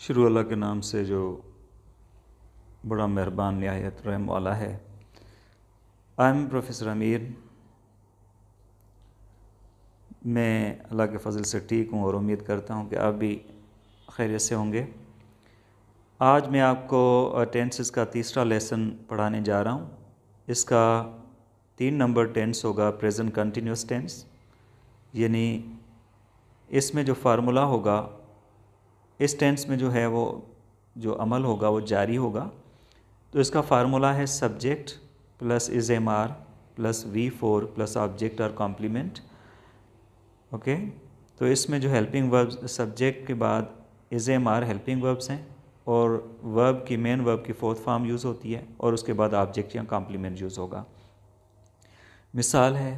शुरू अल्लाह के नाम से जो बड़ा मेहरबान नहायत रहम वाला है आई एम प्रोफेसर अमीर मैं अल्लाह के फजल से ठीक हूँ और उम्मीद करता हूँ कि आप भी खैरियत से होंगे आज मैं आपको टेंसेस का तीसरा लेसन पढ़ाने जा रहा हूँ इसका तीन नंबर टेंस होगा प्रेजेंट कंटिन्यूस टेंस यानी इसमें जो फार्मूला होगा इस टेंस में जो है वो जो अमल होगा वो जारी होगा तो इसका फार्मूला है subject plus is am are plus V four plus object और कॉम्प्लीमेंट ओके तो इसमें जो हेल्पिंग वर्ब्स सब्जेक्ट के बाद is am are helping verbs हैं और वर्ब की मेन वर्ब की फोर्थ फॉर्म यूज़ होती है और उसके बाद ऑब्जेक्ट या कॉम्प्लीमेंट यूज़ होगा मिसाल है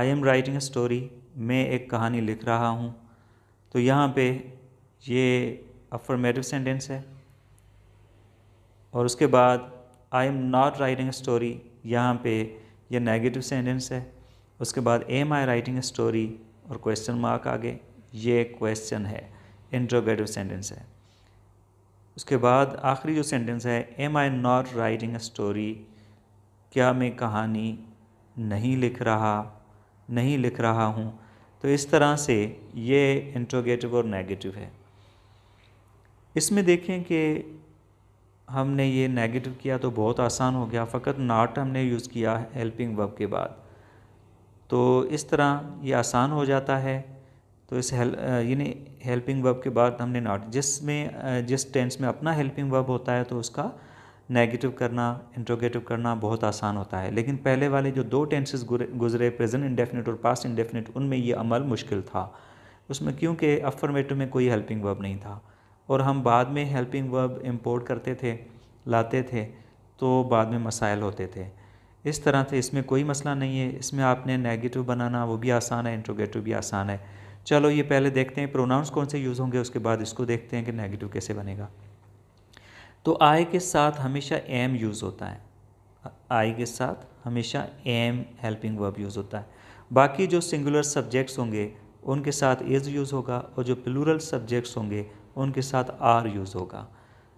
I am writing a story मैं एक कहानी लिख रहा हूँ तो यहाँ पे ये अफर्मेटिव सेंटेंस है और उसके बाद I am not writing story यहाँ पे यह नेगेटिव सेंटेंस है उसके बाद एम आई राइटिंग स्टोरी और क्वेश्चन मार्क आगे ये क्वेश्चन है इंट्रोगेटिव सेंटेंस है उसके बाद आखिरी जो सेंटेंस है am I not writing story क्या मैं कहानी नहीं लिख रहा नहीं लिख रहा हूँ तो इस तरह से ये इंट्रोगेटिव और नेगेटिव है इसमें देखें कि हमने ये नेगेटिव किया तो बहुत आसान हो गया फ़कत नाट हमने यूज़ किया हेल्पिंग वर्ब के बाद तो इस तरह ये आसान हो जाता है तो इस हेल यानी हेल्पिंग वर्ब के बाद हमने नाट जिसमें जिस टेंस में अपना हेल्पिंग वर्ब होता है तो उसका नेगेटिव करना इंट्रोगेटिव करना बहुत आसान होता है लेकिन पहले वाले जो दो टेंसेस गुजरे प्रेजेंट इंडेफिनिट और पास्ट इंडेफिनिट उनमें ये अमल मुश्किल था उसमें क्योंकि अफर्मेटिव में कोई हेल्पिंग वर्ब नहीं था और हम बाद में हेल्पिंग वर्ब इम्पोर्ट करते थे लाते थे तो बाद में मसाइल होते थे इस तरह से इसमें कोई मसला नहीं है इसमें आपने नेगेटिव बनाना वो भी आसान है इंट्रोगेटिव भी आसान है चलो ये पहले देखते हैं प्रोनाउंस कौन से यूज़ होंगे उसके बाद इसको देखते हैं कि नेगेटिव कैसे बनेगा तो आई के साथ हमेशा एम यूज़ होता है आई के साथ हमेशा एम हेल्पिंग वर्ब यूज़ होता है बाकी जो सिंगुलर सब्जेक्ट्स होंगे उनके साथ इज़ यूज़ होगा और जो प्लूरल सब्जेक्ट्स होंगे उनके साथ आर यूज़ होगा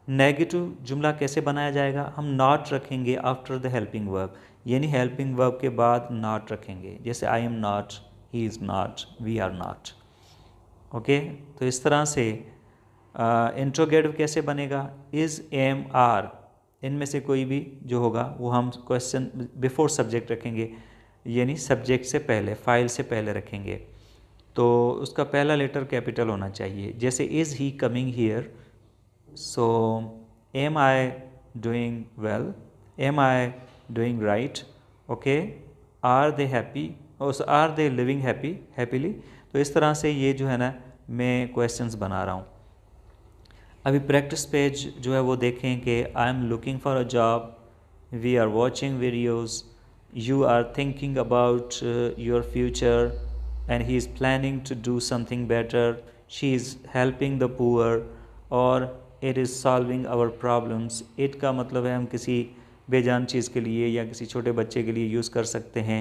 नेगेटिव जुमला कैसे बनाया जाएगा हम नॉट रखेंगे आफ्टर द हेल्पिंग वर्ब यानी हेल्पिंग वर्ब के बाद नॉट रखेंगे जैसे I am not he is not we are not okay तो इस तरह से इंट्रोगेटिव कैसे बनेगा इज़ एम आर इनमें से कोई भी जो होगा वो हम क्वेश्चन बिफोर सब्जेक्ट रखेंगे यानी सब्जेक्ट से पहले फाइल से पहले रखेंगे तो उसका पहला लेटर कैपिटल होना चाहिए जैसे is he coming here so am I doing well am I doing right okay are they happy are they living happy happily तो इस तरह से ये जो है ना मैं क्वेश्चंस बना रहा हूँ अभी प्रैक्टिस पेज जो है वो देखें कि I am looking for a job we are watching videos you are thinking about your future and he is planning to do something better. She is helping the poor और it is solving our problems it का मतलब है हम किसी बेजान चीज़ के लिए या किसी छोटे बच्चे के लिए यूज़ कर सकते हैं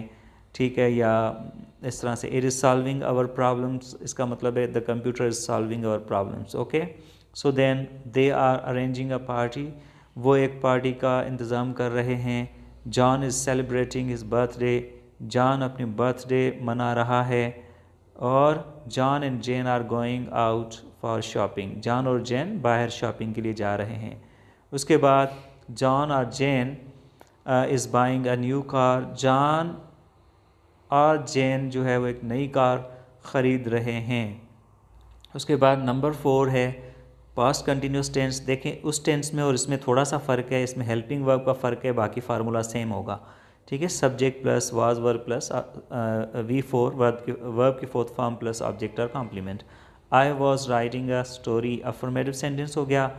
ठीक है या इस तरह से it is solving our problems इसका मतलब है the computer is solving our problems okay so then they are arranging a party वो एक पार्टी का इंतज़ाम कर रहे हैं John is celebrating his birthday John अपनी बर्थडे मना रहा है और John and Jane are going out for shopping John और जेन बाहर शॉपिंग के लिए जा रहे हैं उसके बाद जॉन और Jane is buying a new car John और जेन जो है वो एक नई कार ख़रीद रहे हैं उसके बाद नंबर फोर है पास्ट कंटिन्यूस टेंस देखें उस टेंस में और इसमें थोड़ा सा फ़र्क है इसमें हेल्पिंग वर्ब का फ़र्क है बाकी फार्मूला सेम होगा ठीक है subject plus was verb plus V four verb की वर्ब की फोर्थ फॉर्म प्लस ऑब्जेक्ट और complement I was writing a story affirmative sentence हो गया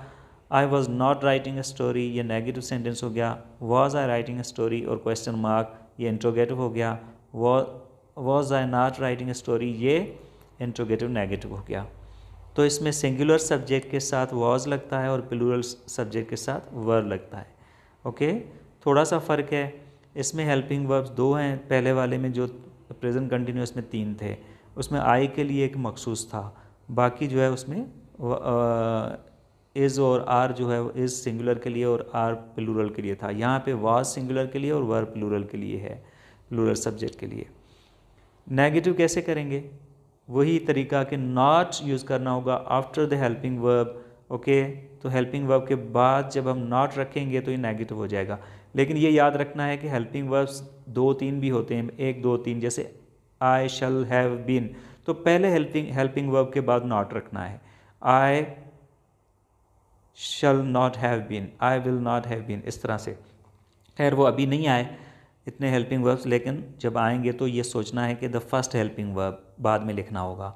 I was not writing a story ये नेगेटिव सेंटेंस हो गया was I writing a story और question mark ये इंट्रोगेटिव हो गया was I not writing a story ये इंट्रोगेटिव नेगेटिव हो गया तो इसमें सिंगुलर सब्जेक्ट के साथ वॉज लगता है और प्लूरल सब्जेक्ट के साथ वर लगता है ओके okay? थोड़ा सा फ़र्क है इसमें हेल्पिंग वर्ब्स दो हैं पहले वाले में जो प्रेजेंट कंटिन्यूस में तीन थे उसमें आई के लिए एक मखसूस था बाकी जो है उसमें इज़ और आर जो है इज़ सिंगुलर के लिए और आर प्लूरल के लिए था यहाँ पे वाज सिंगुलर के लिए और वर प्लूरल के लिए है प्लूरल सब्जेक्ट के लिए नेगेटिव कैसे करेंगे वही तरीका कि नॉट यूज़ करना होगा after the helping verb okay तो हेल्पिंग वर्ब के बाद जब हम नॉट रखेंगे तो ये नेगेटिव हो जाएगा लेकिन ये याद रखना है कि हेल्पिंग वर्ब्स दो तीन भी होते हैं एक दो तीन जैसे आई शल हैव बीन तो पहले हेल्पिंग हेल्पिंग वर्ब के बाद नॉट रखना है I shall not have been I will not have been इस तरह से खैर वो अभी नहीं आए इतने हेल्पिंग वर्ब्स लेकिन जब आएंगे तो ये सोचना है कि द फर्स्ट हेल्पिंग वर्ब बाद में लिखना होगा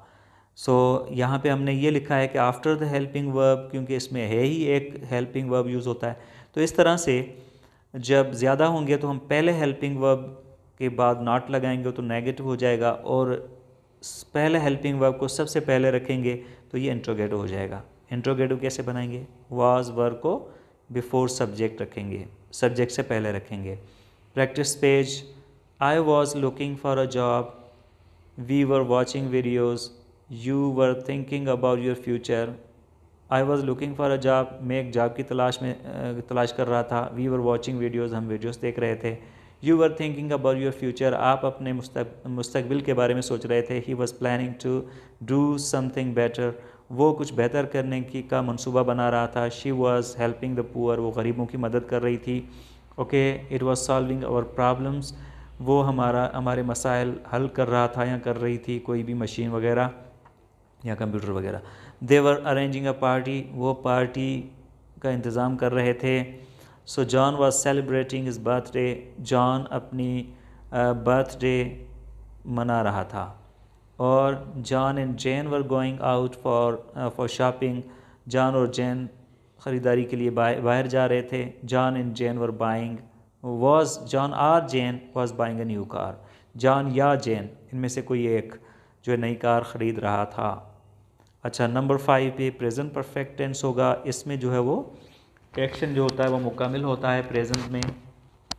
सो so, यहाँ पे हमने ये लिखा है कि आफ्टर द हेल्पिंग वर्ब क्योंकि इसमें है ही एक हेल्पिंग वर्ब यूज़ होता है तो इस तरह से जब ज़्यादा होंगे तो हम पहले हेल्पिंग वर्ब के बाद नॉट लगाएंगे तो नेगेटिव हो जाएगा और पहले हेल्पिंग वर्ब को सबसे पहले रखेंगे तो ये इंट्रोगेटिव हो जाएगा इंट्रोगेटिव कैसे बनाएंगे वाज वर्ब को बिफोर सब्जेक्ट रखेंगे सब्जेक्ट से पहले रखेंगे practice page I was looking for a job we were watching videos you were thinking about your future I was looking for a job मैं एक जॉब की तलाश में तलाश कर रहा था वी वर वॉचिंग वीडियोज़ हम वीडियोज़ देख रहे थे you were thinking about your future आप अपने मुस्तबिल के बारे में सोच रहे थे he was planning to do something better वो कुछ बेहतर करने की का मनसूबा बना रहा था she was helping the poor वो गरीबों की मदद कर रही थी okay it was solving our problems वो हमारा हमारे मसाइल हल कर रहा था या कर रही थी कोई भी मशीन वगैरह या कंप्यूटर वगैरह देवर अरेंजिंग अ पार्टी वो पार्टी का इंतज़ाम कर रहे थे so John was celebrating his birthday John अपनी बर्थडे मना रहा था और John and Jane were going out for for shopping John और जैन ख़रीदारी के लिए बाहर जा रहे थे John and Jane were buying was John or Jane was buying a new car John या जैन इनमें से कोई एक जो नई कार ख़रीद रहा था अच्छा नंबर फाइव पे प्रेजेंट परफेक्ट टेंस होगा इसमें जो है वो एक्शन जो होता है वो मुकमिल होता है प्रेजेंट में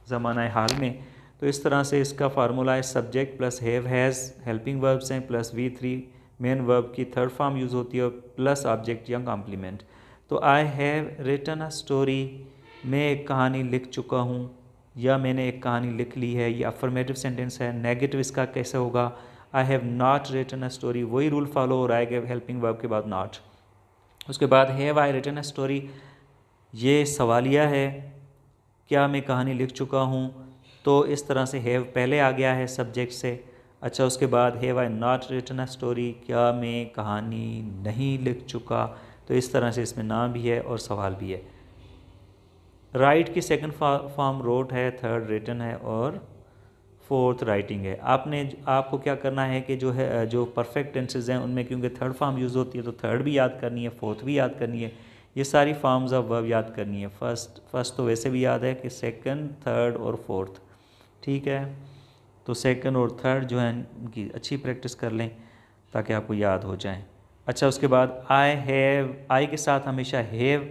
ज़माना हाल में तो इस तरह से इसका फार्मूला है subject plus have has helping verbs हैं plus V three main verb की थर्ड फॉर्म यूज़ होती है प्लस ऑब्जेक्ट या कॉम्प्लीमेंट तो I have written a story मैं एक कहानी लिख चुका हूँ या मैंने एक कहानी लिख ली है ये अफर्मेटिव सेंटेंस है नेगेटिव इसका कैसे होगा I have not written a story वही रूल फॉलो हो रहा है कि हेल्पिंग वर्ब के बाद नॉट उसके बाद have I written a story ये सवालिया है क्या मैं कहानी लिख चुका हूँ तो इस तरह से हैव पहले आ गया है सब्जेक्ट से अच्छा उसके बाद have I not written a story क्या मैं कहानी नहीं लिख चुका तो इस तरह से इसमें नाम भी है और सवाल भी है राइट की सेकंड फॉर्म रोट है थर्ड रिटन है और फोर्थ राइटिंग है आपने आपको क्या करना है कि जो है जो परफेक्ट टेंसेज हैं उनमें क्योंकि थर्ड फॉर्म यूज़ होती है तो थर्ड भी याद करनी है फोर्थ भी याद करनी है ये सारी फॉर्म्स ऑफ वर्ब याद करनी है फर्स्ट फर्स्ट तो वैसे भी याद है कि सेकंड थर्ड और फोर्थ ठीक है तो सेकंड और थर्ड जो है उनकी अच्छी प्रैक्टिस कर लें ताकि आपको याद हो जाए अच्छा उसके बाद आई हैव आई के साथ हमेशा हैव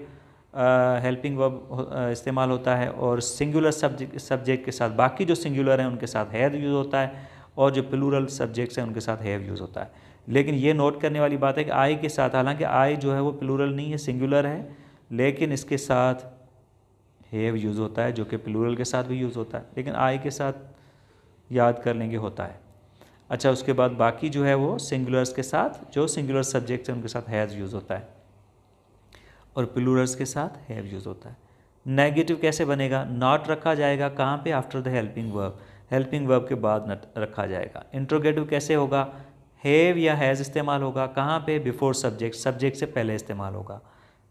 हेल्पिंग वर्ब इस्तेमाल होता है और सिंगुलर सब्जेक्ट सब्जेक्ट के साथ बाकी जो सिंगुलर हैं उनके साथ हैव यूज़ होता है और जो प्लूरल सब्जेक्ट्स हैं उनके साथ हैव यूज़ होता है लेकिन ये नोट करने वाली बात है कि आई के साथ हालांकि आई जो है वो प्लूरल नहीं है सिंगुलर है लेकिन इसके साथ हैव यूज़ होता है जो कि प्लूरल के साथ भी यूज़ होता है लेकिन आई के साथ याद कर लेंगे होता है अच्छा उसके बाद बाकी जो है वो सिंगुलर्स के साथ जो सिंगुलर सब्जेक्ट्स हैं उनके साथ हैज़ यूज़ होता है और प्लूरल्स के साथ हैव यूज़ होता है नेगेटिव कैसे बनेगा नॉट रखा जाएगा कहाँ पे after the helping verb helping verb के बाद नट रखा जाएगा इंट्रोगेटिव कैसे होगा हैव या हैज़ इस्तेमाल होगा कहाँ पे बिफोर सब्जेक्ट सब्जेक्ट से पहले इस्तेमाल होगा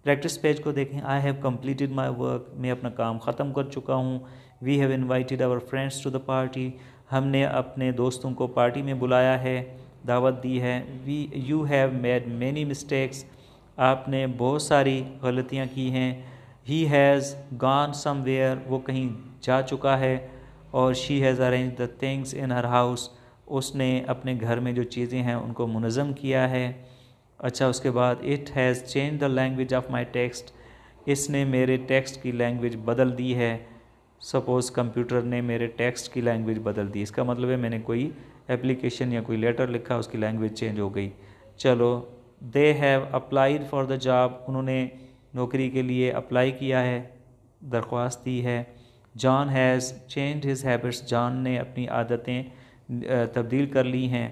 प्रैक्टिस पेज को देखें I have completed my work मैं अपना काम ख़त्म कर चुका हूँ we have invited our friends to the party हमने अपने दोस्तों को पार्टी में बुलाया है दावत दी है we you have made many mistakes आपने बहुत सारी गलतियाँ की हैं ही हैज़ गॉन समवेयर वो कहीं जा चुका है और she has arrange the things in her house उसने अपने घर में जो चीज़ें हैं उनको मुनज़म किया है अच्छा उसके बाद it has change the language of my text इसने मेरे टेक्स्ट की लैंग्वेज बदल दी है सपोज़ कंप्यूटर ने मेरे टेक्स्ट की लैंग्वेज बदल दी इसका मतलब है मैंने कोई एप्लीकेशन या कोई लेटर लिखा उसकी लैंग्वेज चेंज हो गई चलो they have applied for the job उन्होंने नौकरी के लिए अप्लाई किया है दरख्वास्त दी है John has change his habits John ने अपनी आदतें तब्दील कर ली हैं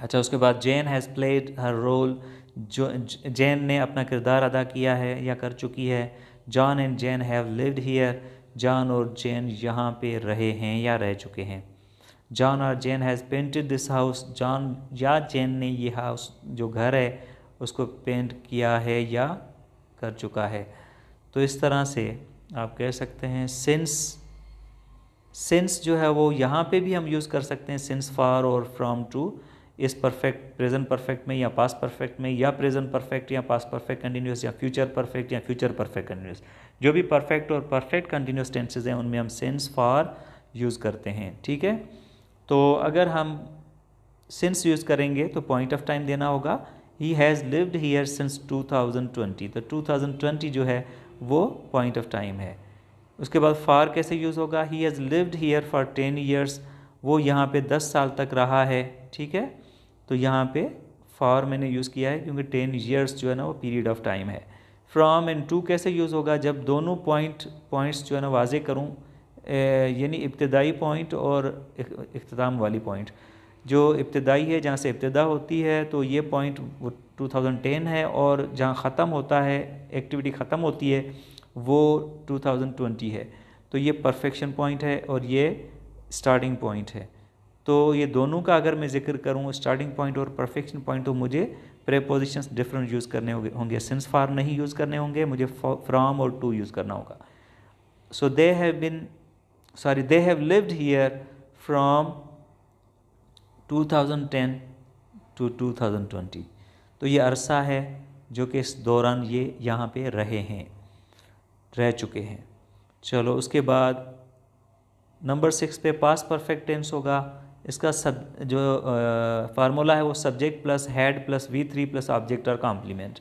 अच्छा उसके बाद Jane has played her role जो जैन ने अपना किरदार अदा किया है या कर चुकी है John and Jane have lived here John और जैन यहाँ पे रहे हैं या रह चुके हैं जॉन और Jane has painted this house John या जेन ने ये हाउस जो घर है उसको पेंट किया है या कर चुका है तो इस तरह से आप कह सकते हैं सिंस सिंस जो है वो यहाँ पे भी हम यूज़ कर सकते हैं सिंस फार और फ्रॉम टू इस परफेक्ट प्रेजेंट परफेक्ट में या पास परफेक्ट में या प्रेजेंट परफेक्ट या पास परफेक्ट कंटिन्यूस या फ्यूचर परफेक्ट या फ्यूचर परफेक्ट कंटिन्यूस जो भी परफेक्ट और परफेक्ट कंटिन्यूस टेंसेज हैं उनमें हम सेंस फार यूज़ करते हैं ठीक है तो अगर हम सिंस यूज़ करेंगे तो पॉइंट ऑफ टाइम देना होगा he has lived here since 2020 तो 2020 जो है वो पॉइंट ऑफ टाइम है उसके बाद फार कैसे यूज़ होगा he has lived here for ten years वो यहाँ पे दस साल तक रहा है ठीक है तो यहाँ पे फार मैंने यूज़ किया है क्योंकि टेन ईयर्स जो है ना वो पीरियड ऑफ टाइम है फ्रॉम एंड टू कैसे यूज़ होगा जब दोनों पॉइंट पॉइंट्स जो है ना वाजे करूँ यानी इब्तदाई पॉइंट और अख्ताम वाली पॉइंट जो इब्तदाई है जहाँ से इब्तदा होती है तो ये पॉइंट वो 2010 है और जहाँ ख़त्म होता है एक्टिविटी ख़त्म होती है वो 2020 है तो ये परफेक्शन पॉइंट है और ये स्टार्टिंग पॉइंट है तो ये दोनों का अगर मैं जिक्र करूँ स्टार्टिंग पॉइंट और परफेक्शन पॉइंट तो मुझे प्रेपोजिशन डिफरेंट यूज़ करने होंगे सिंस फार नहीं यूज़ करने होंगे मुझे फ्राम और टू यूज़ करना होगा so they have been sorry they have lived here from 2010 to 2020 तो ये अरसा है जो कि इस दौरान ये यहाँ पे रहे हैं रह चुके हैं चलो उसके बाद नंबर सिक्स पे पास परफेक्ट टेंस होगा इसका सब जो फार्मूला है वो subject plus had plus V three plus object और कॉम्प्लीमेंट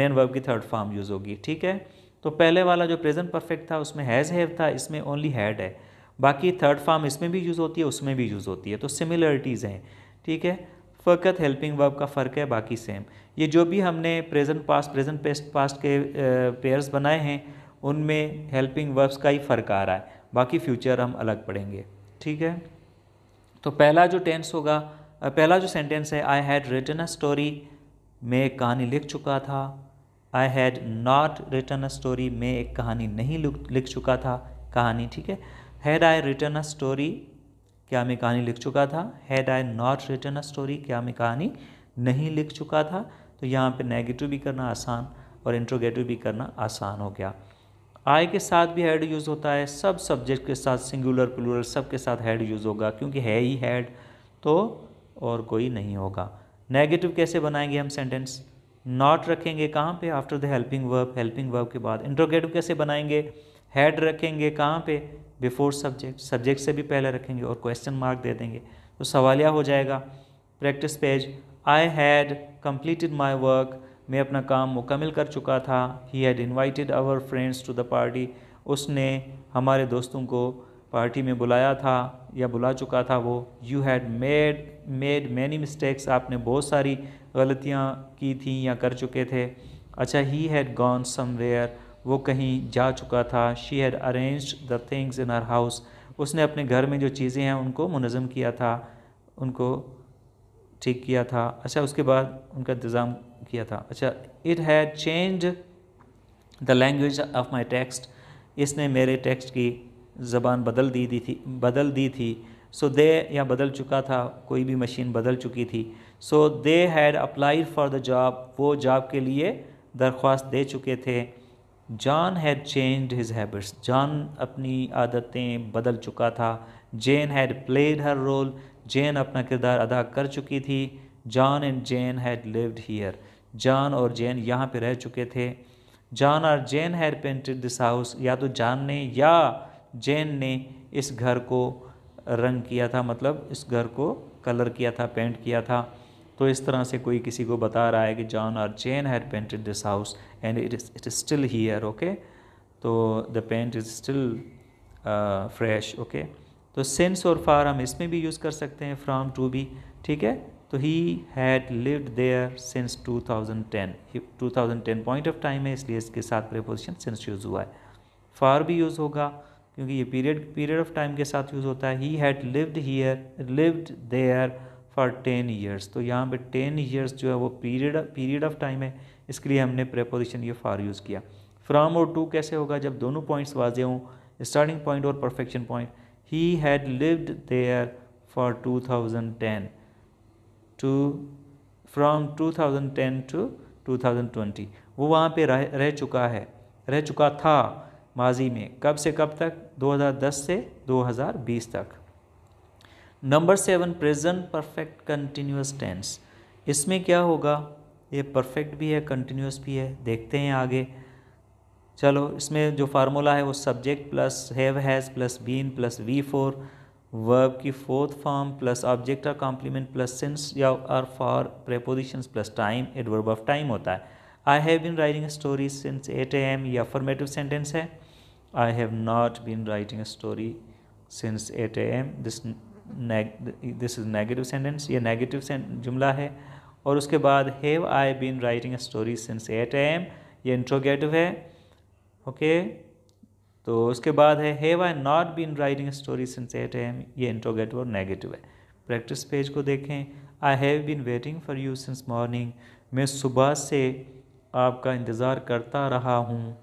मेन वर्ब की थर्ड फॉर्म यूज़ होगी ठीक है तो पहले वाला जो प्रेजेंट परफेक्ट था उसमें हैज़ हैव था इसमें ओनली हैड है बाकी थर्ड फॉर्म इसमें भी यूज़ होती है उसमें भी यूज़ होती है तो सिमिलरिटीज़ हैं ठीक है फ़कत हेल्पिंग वर्ब का फ़र्क है बाकी सेम ये जो भी हमने present past present past past के पेयर्स बनाए हैं उनमें हेल्पिंग वर्ब्स का ही फ़र्क आ रहा है बाकी फ्यूचर हम अलग पढ़ेंगे ठीक है तो पहला जो टेंस होगा पहला जो सेंटेंस है I had written a story मैं कहानी लिख चुका था I had not written a story मैं एक कहानी नहीं लिख चुका था कहानी ठीक है had I written a story क्या मैं कहानी लिख चुका था had I not written a story क्या मैं कहानी नहीं लिख चुका था तो यहाँ पे नेगेटिव भी करना आसान और इंट्रोगेटिव भी करना आसान हो गया आई के साथ भी हैड यूज़ होता है सब सब्जेक्ट के साथ सिंगुलर प्लूरल सब के साथ हैड यूज़ होगा क्योंकि है ही हैड तो और कोई नहीं होगा नेगेटिव कैसे बनाएंगे हम सेंटेंस नॉट रखेंगे कहाँ पे after the helping verb helping verb के बाद इंट्रोगेटिव कैसे बनाएंगे हेड रखेंगे कहाँ पे बिफोर सब्जेक्ट सब्जेक्ट से भी पहले रखेंगे और क्वेश्चन मार्क दे देंगे तो सवालिया हो जाएगा practice page I had completed my work मैं अपना काम मुकम्मल कर चुका था he had invited our friends to the party उसने हमारे दोस्तों को पार्टी में बुलाया था या बुला चुका था वो you had made made many mistakes आपने बहुत सारी गलतियाँ की थी या कर चुके थे अच्छा ही हैड गॉन समवेयर वो कहीं जा चुका था she had arrange the things in her house उसने अपने घर में जो चीज़ें हैं उनको मुनज़म किया था उनको ठीक किया था अच्छा उसके बाद उनका इंतज़ाम किया था अच्छा it had change the language of my text इसने मेरे टेक्स्ट की ज़बान बदल दी दी थी बदल दी थी सो दे या बदल चुका था कोई भी मशीन बदल चुकी थी so they had applied for the job वो जॉब के लिए दरख्वास्त दे चुके थे John had change his habits John अपनी आदतें बदल चुका था Jane had played her role Jane अपना किरदार अदा कर चुकी थी John and Jane had lived here John और जेन यहाँ पे रह चुके थे जॉन और Jane had painted this house या तो जॉन ने या जेन ने इस घर को रंग किया था मतलब इस घर को कलर किया था पेंट किया था तो इस तरह से कोई किसी को बता रहा है कि जॉन और Jane had painted this house and it is it is still here okay तो the paint is still fresh okay तो सेंस और फार हम इसमें भी यूज़ कर सकते हैं फ्राम टू भी ठीक है तो he had lived there since 2010 2010 point of time है इसलिए इसके साथ प्रेपोजिशन सिंस यूज़ हुआ है फार भी यूज़ होगा क्योंकि ये पीरियड पीरियड ऑफ टाइम के साथ यूज़ होता है he had lived here lived there for ten years तो यहाँ पे टेन ईयर्स जो है वो पीरियड पीरियड ऑफ टाइम है इसके लिए हमने प्रेपोजिशन ये फार यूज़ किया फ्राम और टू कैसे होगा जब दोनों पॉइंट्स वाजे हों स्टार्टिंग पॉइंट और perfection point he had lived there for two thousand ten to from two thousand ten to two thousand twenty वो वहाँ पर रह रह चुका है रह चुका था माजी में कब से कब तक 2010 से 2020 तक number seven present perfect continuous tense इसमें क्या होगा ये परफेक्ट भी है कंटिन्यूस भी है देखते हैं आगे चलो इसमें जो फार्मूला है वो subject plus have has plus been plus V four verb की फोर्थ फॉर्म प्लस ऑब्जेक्ट का कॉम्प्लीमेंट प्लस सेंस या or for prepositions plus time adverb of time होता है I have been writing story since eight A M ये affirmative sentence है I have not been writing story since eight A M this this is negative sentence ये negative जुमला है और उसके बाद have I been writing story since eight A M ये interrogative है ओके तो उसके बाद है have I not been writing story since eight A M ये इंट्रोगेटिव और नेगेटिव है प्रैक्टिस पेज को देखें I have been waiting for you since morning मैं सुबह से आपका इंतज़ार करता रहा हूँ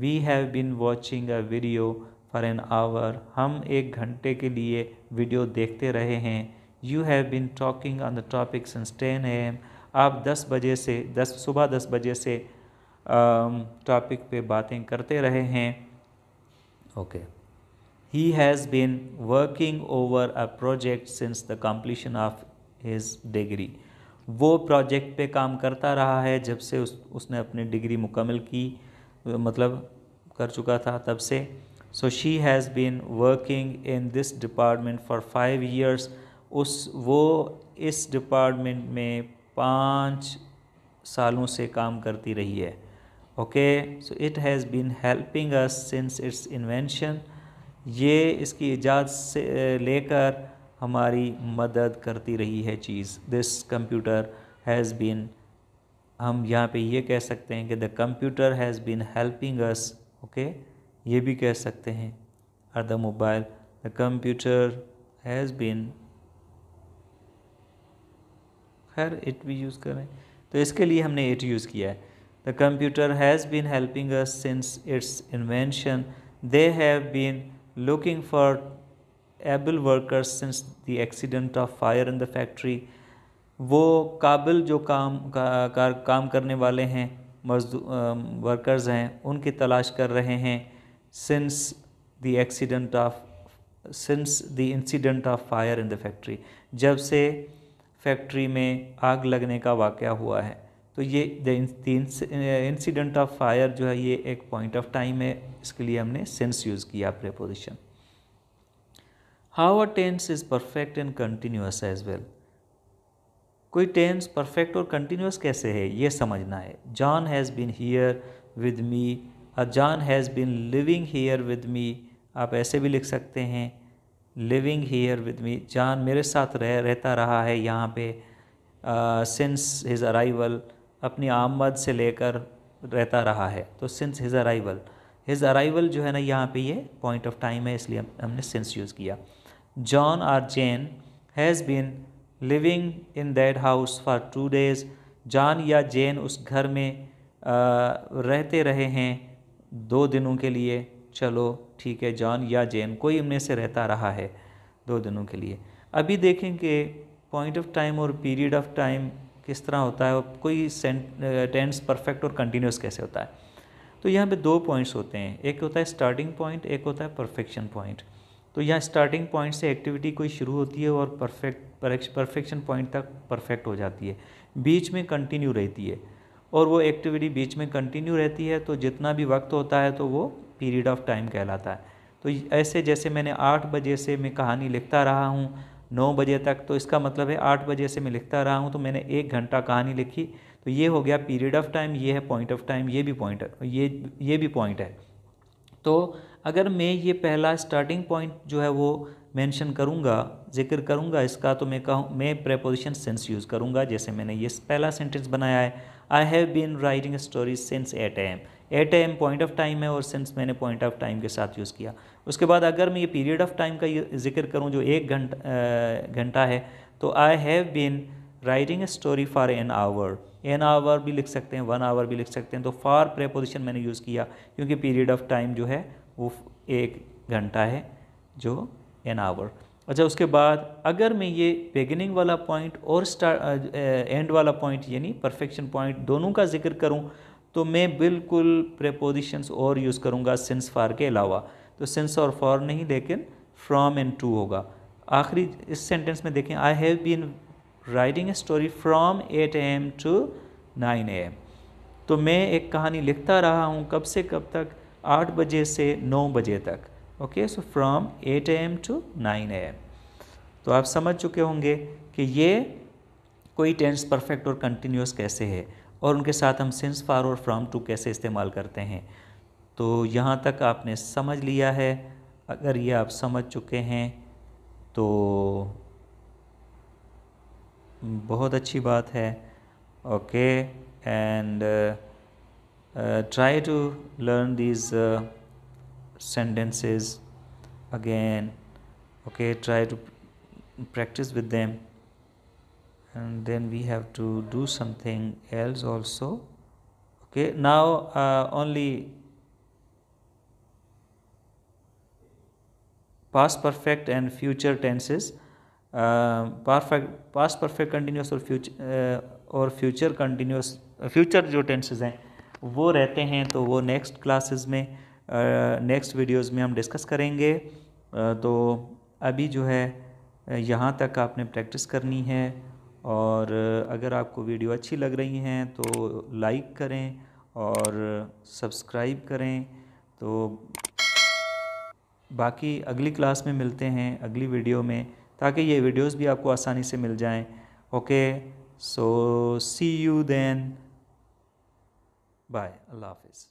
we have been watching a video for an hour हम एक घंटे के लिए वीडियो देखते रहे हैं you have been talking on the topic since ten M आप 10 बजे से 10 सुबह 10 बजे से टॉपिक um, पे बातें करते रहे हैं okay he has been working over a project since the completion of his degree वो प्रोजेक्ट पे काम करता रहा है जब से उस उसने अपनी डिग्री मुकम्मल की मतलब कर चुका था तब से so she has been working in this department for five years उस वो इस डिपार्टमेंट में पाँच सालों से काम करती रही है okay so it has been helping us since its invention ये इसकी इजाद से लेकर हमारी मदद करती रही है चीज़ दिस कंप्यूटर हैज़ बीन हम यहाँ पे ये कह सकते हैं कि the computer has been helping us okay ये भी कह सकते हैं और the mobile the computer has been खैर इट भी यूज़ करें तो इसके लिए हमने इट यूज़ किया है the computer has been helping us since its invention they have been looking for able workers since the accident of fire in the factory वो काबिल जो काम का, का, काम करने वाले हैं मजदू वर्कर्स हैं उनकी तलाश कर रहे हैं since the accident of since the incident of fire in the factory जब से फैक्ट्री में आग लगने का वाक़ हुआ है तो ये इंसीडेंट ऑफ फायर जो है ये एक पॉइंट ऑफ टाइम है इसके लिए हमने सिंस यूज़ किया preposition how a tense is perfect and continuous as well कोई टेंस परफेक्ट और कंटिन्यूस कैसे है ये समझना है John has been here with me और John has been living here with me आप ऐसे भी लिख सकते हैं living here with me John मेरे साथ रह रहता रहा है यहाँ पे सिंस हिज अराइवल अपनी आमद से लेकर रहता रहा है तो since his arrival his arrival जो है ना यहाँ पे ये पॉइंट ऑफ टाइम है इसलिए हमने सिंस यूज़ किया John or Jane has been living in that house for two days. John या Jane उस घर में रहते रहे हैं दो दिनों के लिए चलो ठीक है जॉन या जेन कोई इनमें से रहता रहा है दो दिनों के लिए अभी देखेंगे पॉइंट ऑफ टाइम और पीरियड ऑफ टाइम किस तरह होता है कोई टेंस परफेक्ट और कंटिन्यूस कैसे होता है तो यहाँ पे दो पॉइंट्स होते हैं एक होता है स्टार्टिंग पॉइंट एक होता है परफेक्शन पॉइंट तो यहाँ स्टार्टिंग पॉइंट से एक्टिविटी कोई शुरू होती है और परफेक्ट परफेक्शन पॉइंट तक परफेक्ट हो जाती है बीच में कंटिन्यू रहती है और वो एक्टिविटी बीच में कंटिन्यू रहती है तो जितना भी वक्त होता है तो वो पीरियड ऑफ टाइम कहलाता है तो ऐसे जैसे मैंने आठ बजे से मैं कहानी लिखता रहा हूँ नौ बजे तक तो इसका मतलब है आठ बजे से मैं लिखता रहा हूँ तो मैंने एक घंटा कहानी लिखी तो ये हो गया पीरियड ऑफ टाइम ये है पॉइंट ऑफ टाइम ये भी पॉइंट है ये ये भी पॉइंट है तो अगर मैं ये पहला स्टार्टिंग पॉइंट जो है वो मेंशन करूँगा जिक्र करूँगा इसका तो मैं कहूँ मैं प्रेपोजिशन सेंस यूज़ करूँगा जैसे मैंने ये पहला सेंटेंस बनाया है I have been writing story since eight M eight M point of time है और सेंस मैंने पॉइंट ऑफ टाइम के साथ यूज़ किया उसके बाद अगर मैं ये पीरियड ऑफ टाइम का जिक्र करूँ जो एक घंटा घंटा है तो I have been writing story for an hour an hour भी लिख सकते हैं वन आवर भी लिख सकते हैं तो फार प्रेपोजिशन मैंने यूज़ किया क्योंकि पीरियड ऑफ टाइम जो है वो एक घंटा है जो एन आवर अच्छा उसके बाद अगर मैं ये बिगिनिंग वाला पॉइंट और स्टार एंड वाला पॉइंट यानी परफेक्शन पॉइंट दोनों का जिक्र करूं तो मैं बिल्कुल प्रेपोजिशंस और यूज़ करूंगा सिंस फार के अलावा तो सिंस और फॉर नहीं लेकिन फ्रॉम एंड टू होगा आखिरी इस सेंटेंस में देखें I have been writing a story from eight M to nine A M तो मैं एक कहानी लिखता रहा हूँ कब से कब तक आठ बजे से नौ बजे तक okay so from eight A M to nine A M तो आप समझ चुके होंगे कि ये कोई टेंस परफेक्ट और कंटिन्यूस कैसे है और उनके साथ हम सिंस फार और फ्रॉम टू कैसे इस्तेमाल करते हैं तो यहाँ तक आपने समझ लिया है अगर ये आप समझ चुके हैं तो बहुत अच्छी बात है okay and Uh, try to learn these uh, sentences again okay try to practice with them and then we have to do something else also okay now uh, only past perfect and future tenses uh, perfect past perfect continuous or future uh, or future continuous future जो tenses हैं वो रहते हैं तो वो next classes में next videos में हम डिस्कस करेंगे तो अभी जो है यहाँ तक आपने प्रैक्टिस करनी है और अगर आपको वीडियो अच्छी लग रही हैं तो लाइक करें और सब्सक्राइब करें तो बाकी अगली क्लास में मिलते हैं अगली वीडियो में ताकि ये वीडियोस भी आपको आसानी से मिल जाएं okay so see you then By Allah Hafiz.